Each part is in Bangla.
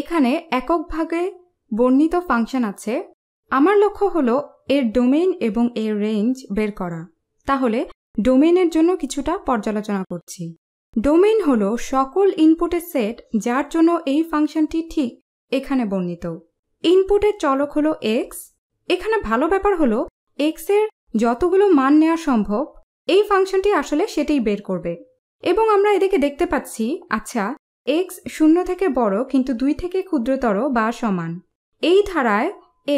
এখানে এককভাগে বর্ণিত ফাংশন আছে আমার লক্ষ্য হলো এর ডোমেইন এবং এর রেঞ্জ বের করা তাহলে ডোমেইনের জন্য কিছুটা পর্যালোচনা করছি ডোমেইন হল সকল ইনপুটের সেট যার জন্য এই ফাংশনটি ঠিক এখানে বর্ণিত ইনপুটের চলক হলো এক্স এখানে ভালো ব্যাপার হলো এক্স এর যতগুলো মান নেওয়া সম্ভব এই ফাংশনটি আসলে সেটাই বের করবে এবং আমরা এদিকে দেখতে পাচ্ছি আচ্ছা এক্স শূন্য থেকে বড় কিন্তু দুই থেকে ক্ষুদ্রতর বা সমান এই ধারায়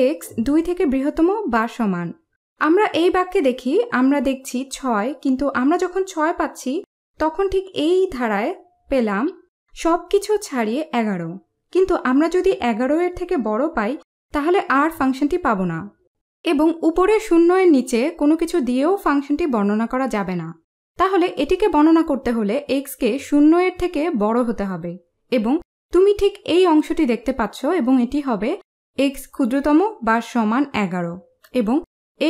এক্স দুই থেকে বৃহত্তম বা সমান আমরা এই বাক্যে দেখি আমরা দেখছি ছয় কিন্তু আমরা যখন ছয় পাচ্ছি তখন ঠিক এই ধারায় পেলাম সব কিছু ছাড়িয়ে এগারো কিন্তু আমরা যদি এগারো এর থেকে বড় পাই তাহলে আর ফাংশনটি পাবো না এবং উপরে শূন্যের নিচে কোনো কিছু দিয়েও ফাংশনটি বর্ণনা করা যাবে না তাহলে এটিকে বর্ণনা করতে হলে এক্সকে শূন্য এর থেকে বড় হতে হবে এবং তুমি ঠিক এই অংশটি দেখতে পাচ্ছ এবং এটি হবে এক্স ক্ষুদ্রতম বা সমান এগারো এবং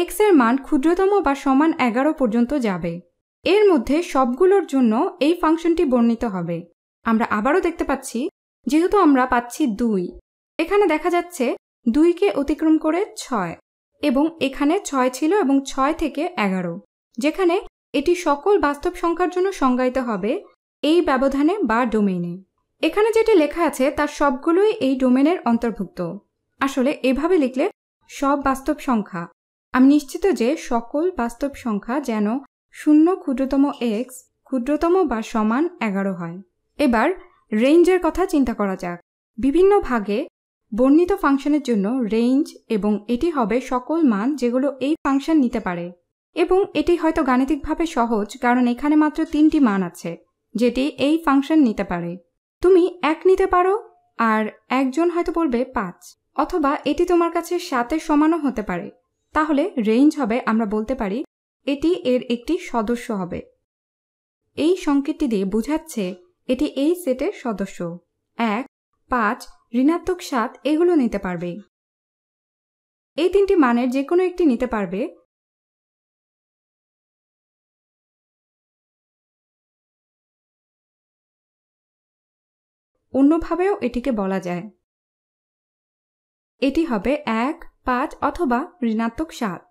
এক্স এর মান ক্ষুদ্রতম বা সমান এগারো পর্যন্ত যাবে এর মধ্যে সবগুলোর জন্য এই ফাংশনটি বর্ণিত হবে আমরা আবারও দেখতে পাচ্ছি যেহেতু আমরা পাচ্ছি দুই এখানে দেখা যাচ্ছে দুইকে অতিক্রম করে ছয় এবং এখানে ছয় ছিল এবং ছয় থেকে এগারো যেখানে এটি সকল বাস্তব সংখ্যার জন্য সংজ্ঞায়িত হবে এই ব্যবধানে বা ডোমেইনে এখানে যেটি লেখা আছে তার সবগুলোই এই ডোমেনের অন্তর্ভুক্ত আসলে এভাবে লিখলে সব বাস্তব সংখ্যা আমি নিশ্চিত যে সকল বাস্তব সংখ্যা যেন শূন্য ক্ষুদ্রতম এক্স ক্ষুদ্রতম বা সমান এগারো হয় এবার রেঞ্জের কথা চিন্তা করা যাক বিভিন্ন ভাগে বর্ণিত ফাংশনের জন্য রেঞ্জ এবং এটি হবে সকল মান যেগুলো এই ফাংশন নিতে পারে এবং এটি হয়তো গাণিতিকভাবে সহজ কারণ এখানে মাত্র তিনটি মান আছে যেটি এই ফাংশন নিতে পারে তুমি এক নিতে পারো আর একজন হয়তো বলবে পাঁচ অথবা এটি তোমার কাছে সাতের সমানও হতে পারে তাহলে রেঞ্জ হবে আমরা বলতে পারি এটি এর একটি সদস্য হবে এই সংকেতটি দিয়ে বোঝাচ্ছে এটি এই সেটের সদস্য এক পাঁচ ঋণাত্মক সাত এগুলো নিতে পারবে এই তিনটি মানের যে কোনো একটি নিতে পারবে অন্যভাবেও এটিকে বলা যায় এটি হবে এক পাঁচ অথবা ঋণাত্মক সাত